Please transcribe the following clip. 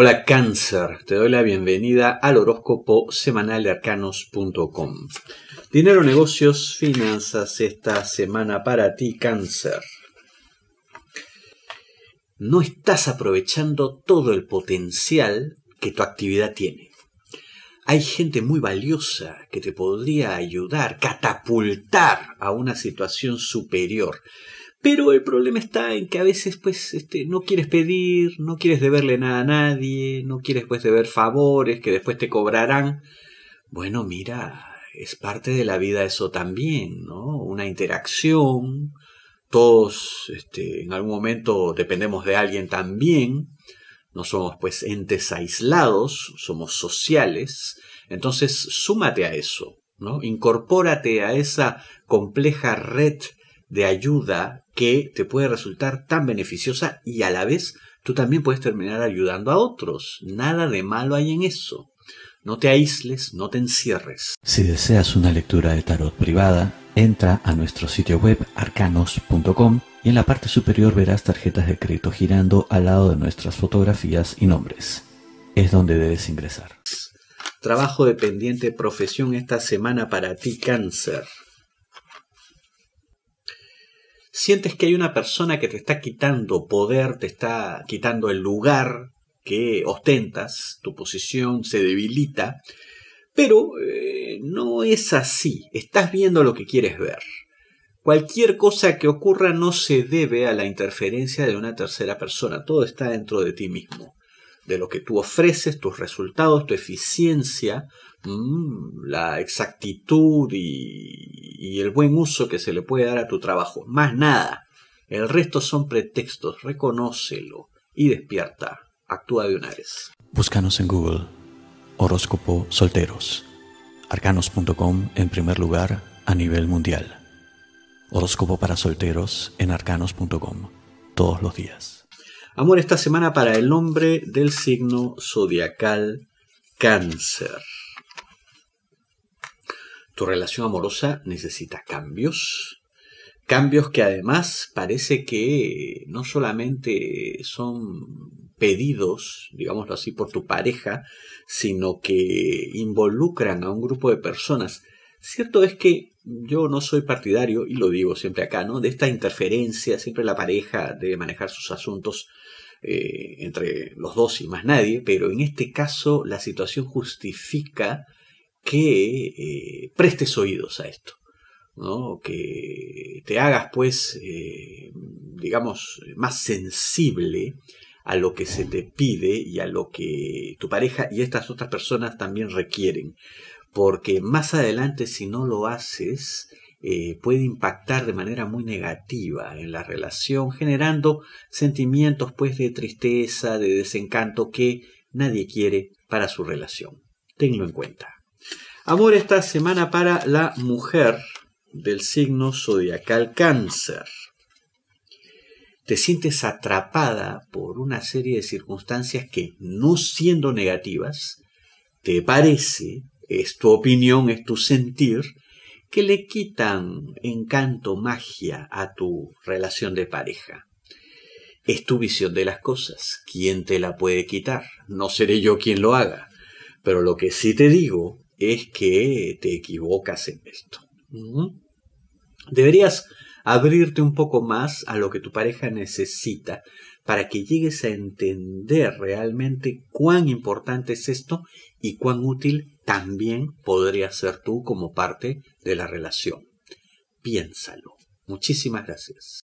Hola cáncer, te doy la bienvenida al horóscopo semanal de arcanos.com. Dinero, negocios, finanzas esta semana para ti cáncer. No estás aprovechando todo el potencial que tu actividad tiene. Hay gente muy valiosa que te podría ayudar, catapultar a una situación superior. Pero el problema está en que a veces pues este, no quieres pedir, no quieres deberle nada a nadie, no quieres pues deber favores que después te cobrarán. Bueno, mira, es parte de la vida eso también, ¿no? Una interacción, todos este, en algún momento dependemos de alguien también, no somos pues entes aislados, somos sociales, entonces súmate a eso, ¿no? Incorpórate a esa compleja red de ayuda que te puede resultar tan beneficiosa y a la vez tú también puedes terminar ayudando a otros. Nada de malo hay en eso. No te aísles, no te encierres. Si deseas una lectura de tarot privada, entra a nuestro sitio web arcanos.com y en la parte superior verás tarjetas de crédito girando al lado de nuestras fotografías y nombres. Es donde debes ingresar. Trabajo dependiente profesión esta semana para ti, cáncer sientes que hay una persona que te está quitando poder, te está quitando el lugar que ostentas, tu posición se debilita, pero eh, no es así, estás viendo lo que quieres ver. Cualquier cosa que ocurra no se debe a la interferencia de una tercera persona, todo está dentro de ti mismo, de lo que tú ofreces, tus resultados, tu eficiencia, mm, la exactitud y y el buen uso que se le puede dar a tu trabajo. Más nada. El resto son pretextos. Reconócelo y despierta. Actúa de una vez. Búscanos en Google. Horóscopo Solteros. Arcanos.com en primer lugar a nivel mundial. Horóscopo para solteros en arcanos.com todos los días. Amor esta semana para el nombre del signo zodiacal cáncer. Tu relación amorosa necesita cambios. Cambios que además parece que no solamente son pedidos, digámoslo así, por tu pareja, sino que involucran a un grupo de personas. Cierto es que yo no soy partidario, y lo digo siempre acá, ¿no? De esta interferencia, siempre la pareja debe manejar sus asuntos eh, entre los dos y más nadie, pero en este caso la situación justifica que eh, prestes oídos a esto, que te hagas pues, eh, digamos, más sensible a lo que se te pide y a lo que tu pareja y estas otras personas también requieren. Porque más adelante si no lo haces, eh, puede impactar de manera muy negativa en la relación, generando sentimientos pues de tristeza, de desencanto que nadie quiere para su relación. Tenlo en cuenta. Amor esta semana para la mujer del signo zodiacal cáncer. Te sientes atrapada por una serie de circunstancias que, no siendo negativas, te parece, es tu opinión, es tu sentir, que le quitan encanto, magia a tu relación de pareja. Es tu visión de las cosas. ¿Quién te la puede quitar? No seré yo quien lo haga. Pero lo que sí te digo es que te equivocas en esto. Deberías abrirte un poco más a lo que tu pareja necesita para que llegues a entender realmente cuán importante es esto y cuán útil también podría ser tú como parte de la relación. Piénsalo. Muchísimas gracias.